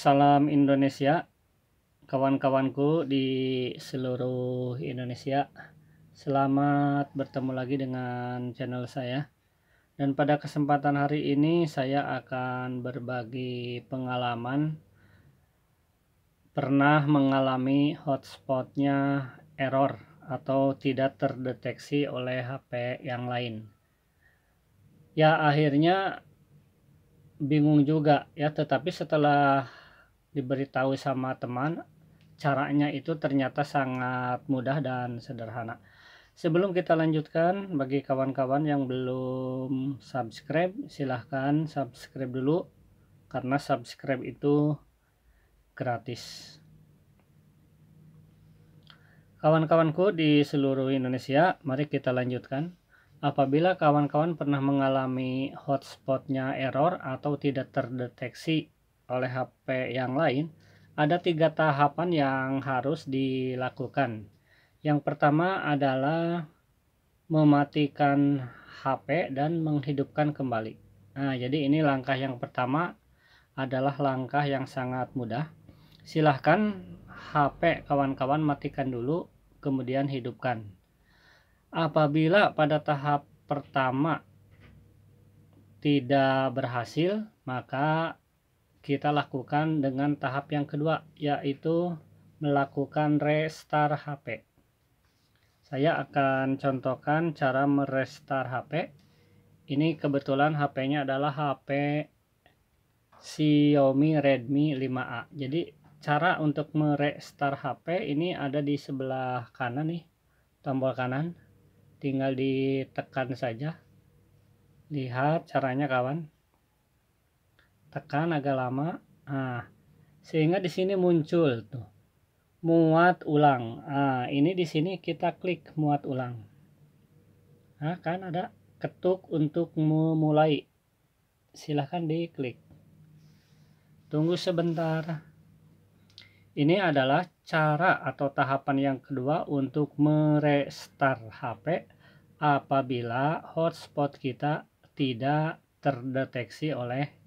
Salam Indonesia, kawan-kawanku di seluruh Indonesia. Selamat bertemu lagi dengan channel saya. Dan pada kesempatan hari ini saya akan berbagi pengalaman pernah mengalami hotspotnya error atau tidak terdeteksi oleh HP yang lain. Ya akhirnya bingung juga ya tetapi setelah diberitahu sama teman caranya itu ternyata sangat mudah dan sederhana sebelum kita lanjutkan bagi kawan-kawan yang belum subscribe silahkan subscribe dulu karena subscribe itu gratis kawan-kawanku di seluruh Indonesia mari kita lanjutkan apabila kawan-kawan pernah mengalami hotspotnya error atau tidak terdeteksi oleh HP yang lain, ada tiga tahapan yang harus dilakukan. Yang pertama adalah mematikan HP dan menghidupkan kembali. Nah, jadi ini langkah yang pertama adalah langkah yang sangat mudah. Silahkan HP kawan-kawan matikan dulu, kemudian hidupkan. Apabila pada tahap pertama tidak berhasil, maka kita lakukan dengan tahap yang kedua yaitu melakukan restart HP saya akan contohkan cara merestart HP ini kebetulan HP-nya adalah HP Xiaomi Redmi 5A jadi cara untuk merestart HP ini ada di sebelah kanan nih tombol kanan tinggal ditekan saja lihat caranya kawan tekan agak lama nah, sehingga di sini muncul tuh muat ulang nah, ini di sini kita klik muat ulang nah, kan ada ketuk untuk memulai silahkan diklik tunggu sebentar ini adalah cara atau tahapan yang kedua untuk merestart HP apabila hotspot kita tidak terdeteksi oleh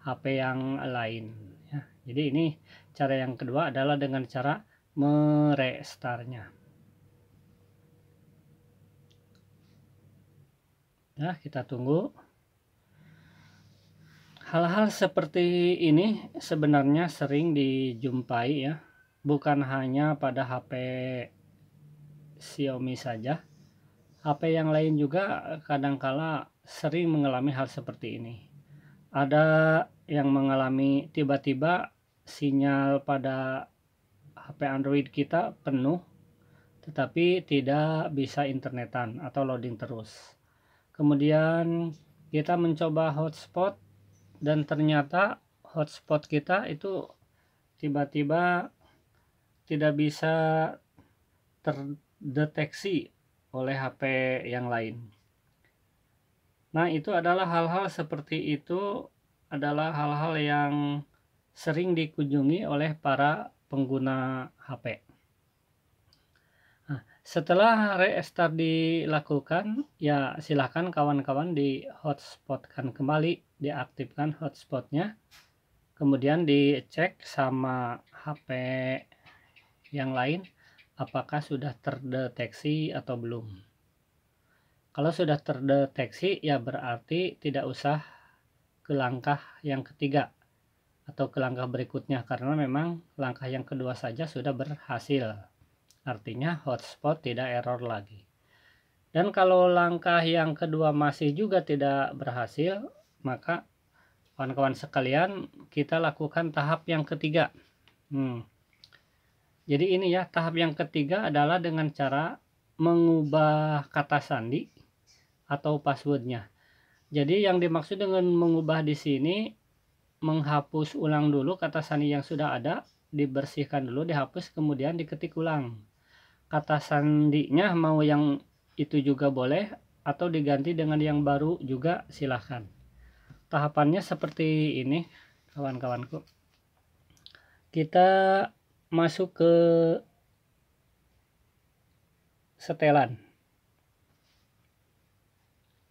HP yang lain ya. jadi ini cara yang kedua adalah dengan cara merestarnya ya kita tunggu hal-hal seperti ini sebenarnya sering dijumpai ya bukan hanya pada HP Xiaomi saja HP yang lain juga kadangkala sering mengalami hal seperti ini ada yang mengalami tiba-tiba sinyal pada HP Android kita penuh tetapi tidak bisa internetan atau loading terus. Kemudian kita mencoba hotspot dan ternyata hotspot kita itu tiba-tiba tidak bisa terdeteksi oleh HP yang lain. Nah, itu adalah hal-hal seperti itu adalah hal-hal yang sering dikunjungi oleh para pengguna HP. Nah, setelah restart dilakukan, ya silahkan kawan-kawan di hotspotkan kembali, diaktifkan hotspotnya, kemudian dicek sama HP yang lain apakah sudah terdeteksi atau belum. Kalau sudah terdeteksi, ya berarti tidak usah ke langkah yang ketiga atau ke langkah berikutnya karena memang langkah yang kedua saja sudah berhasil. Artinya hotspot tidak error lagi. Dan kalau langkah yang kedua masih juga tidak berhasil, maka kawan-kawan sekalian kita lakukan tahap yang ketiga. Hmm. Jadi ini ya tahap yang ketiga adalah dengan cara mengubah kata sandi atau passwordnya. Jadi yang dimaksud dengan mengubah di sini menghapus ulang dulu kata sandi yang sudah ada, dibersihkan dulu, dihapus, kemudian diketik ulang. Kata sandinya mau yang itu juga boleh atau diganti dengan yang baru juga silahkan. Tahapannya seperti ini kawan-kawanku. Kita masuk ke setelan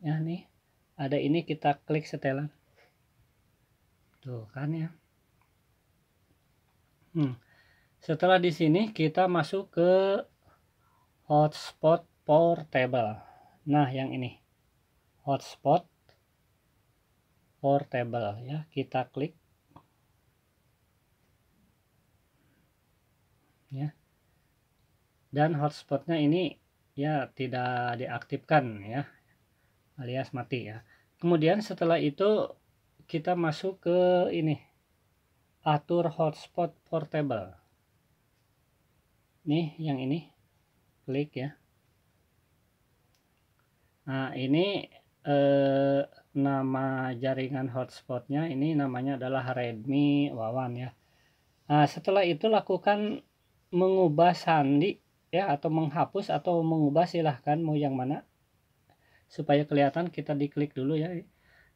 ya nih ada ini kita klik setelan tuh kan ya hmm. setelah di sini kita masuk ke hotspot portable nah yang ini hotspot portable ya kita klik ya dan hotspotnya ini ya tidak diaktifkan ya alias mati ya kemudian setelah itu kita masuk ke ini atur hotspot portable nih yang ini klik ya nah ini eh, nama jaringan hotspotnya ini namanya adalah Redmi Wawan ya nah, setelah itu lakukan mengubah sandi ya atau menghapus atau mengubah silahkan mau yang mana supaya kelihatan kita diklik dulu ya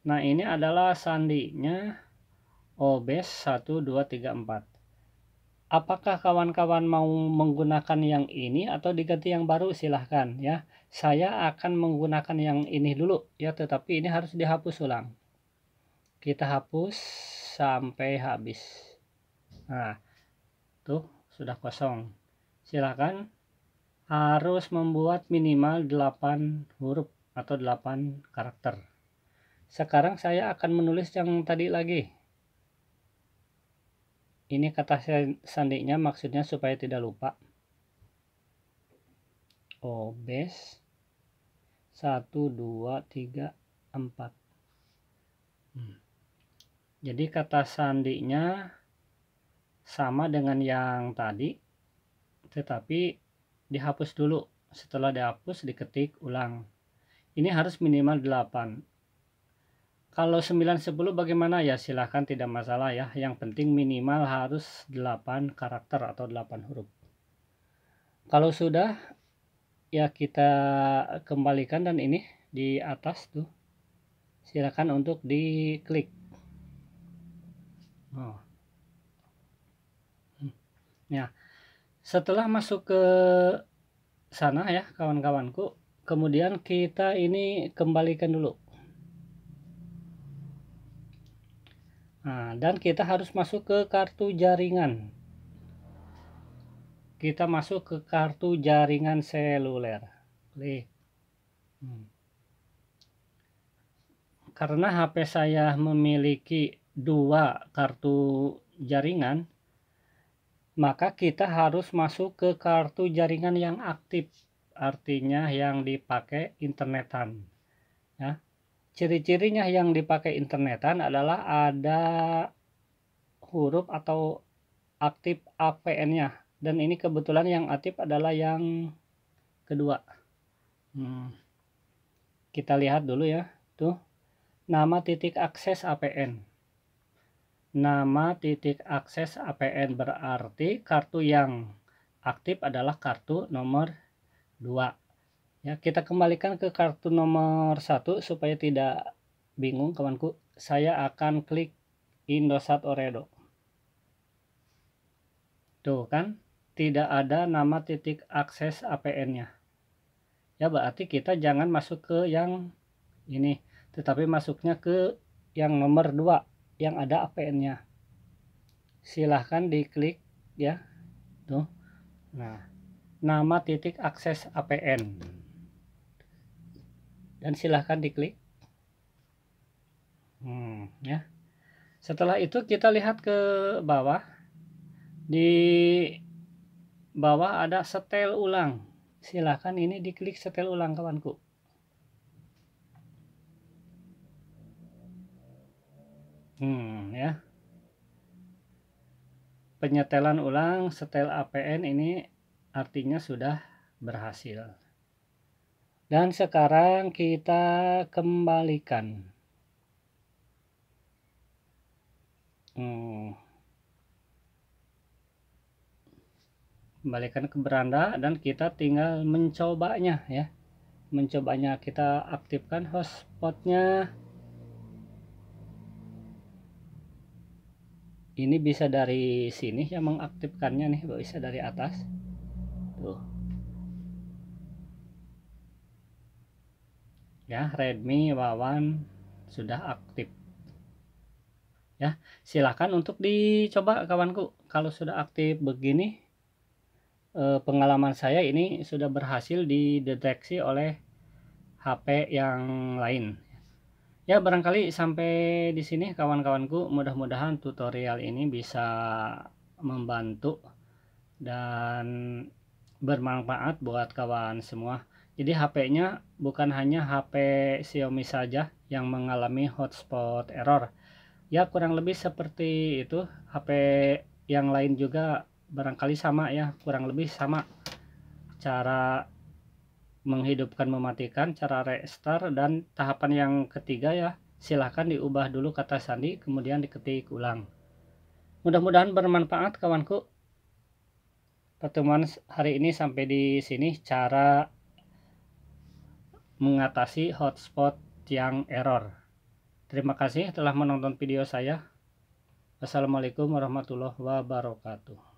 nah ini adalah sandinya obes 1234 apakah kawan-kawan mau menggunakan yang ini atau diganti yang baru silahkan ya saya akan menggunakan yang ini dulu ya tetapi ini harus dihapus ulang kita hapus sampai habis nah tuh sudah kosong silahkan harus membuat minimal 8 huruf atau 8 karakter. Sekarang saya akan menulis yang tadi lagi. Ini kata sandinya maksudnya supaya tidak lupa. Obes 1, 2, 3, 4. Jadi kata sandinya sama dengan yang tadi, tetapi dihapus dulu. Setelah dihapus, diketik ulang. Ini harus minimal 8. Kalau 9 10 bagaimana ya silahkan tidak masalah ya. Yang penting minimal harus 8 karakter atau 8 huruf. Kalau sudah ya kita kembalikan dan ini di atas tuh silakan untuk diklik oh. Hmm. ya setelah masuk ke sana ya kawan-kawanku kemudian kita ini kembalikan dulu nah, dan kita harus masuk ke kartu jaringan kita masuk ke kartu jaringan seluler klik hmm. karena HP saya memiliki dua kartu jaringan maka kita harus masuk ke kartu jaringan yang aktif artinya yang dipakai internetan. Ya. Ciri-cirinya yang dipakai internetan adalah ada huruf atau aktif APN-nya dan ini kebetulan yang aktif adalah yang kedua. Hmm. Kita lihat dulu ya, tuh nama titik akses APN. Nama titik akses APN berarti kartu yang aktif adalah kartu nomor dua ya kita kembalikan ke kartu nomor satu supaya tidak bingung kawanku saya akan klik Indosat Oredo tuh kan tidak ada nama titik akses APN nya ya berarti kita jangan masuk ke yang ini tetapi masuknya ke yang nomor dua yang ada APN nya silahkan diklik ya tuh nah nama titik akses APN dan silahkan diklik hmm, ya setelah itu kita lihat ke bawah di bawah ada setel ulang silahkan ini diklik setel ulang kawanku hmm ya penyetelan ulang setel APN ini artinya sudah berhasil. Dan sekarang kita kembalikan. Hmm. Kembalikan ke beranda dan kita tinggal mencobanya ya. Mencobanya kita aktifkan hotspotnya. Ini bisa dari sini ya mengaktifkannya nih, bisa dari atas gitu ya Redmi Wawan sudah aktif ya silahkan untuk dicoba kawanku kalau sudah aktif begini eh, pengalaman saya ini sudah berhasil dideteksi oleh HP yang lain ya barangkali sampai di sini kawan-kawanku mudah-mudahan tutorial ini bisa membantu dan bermanfaat buat kawan semua. Jadi HP-nya bukan hanya HP Xiaomi saja yang mengalami hotspot error. Ya kurang lebih seperti itu HP yang lain juga barangkali sama ya, kurang lebih sama cara menghidupkan mematikan, cara restart dan tahapan yang ketiga ya, silahkan diubah dulu kata sandi kemudian diketik ulang. Mudah-mudahan bermanfaat kawanku pertemuan hari ini sampai di sini cara mengatasi hotspot yang error. Terima kasih telah menonton video saya. Assalamualaikum warahmatullahi wabarakatuh.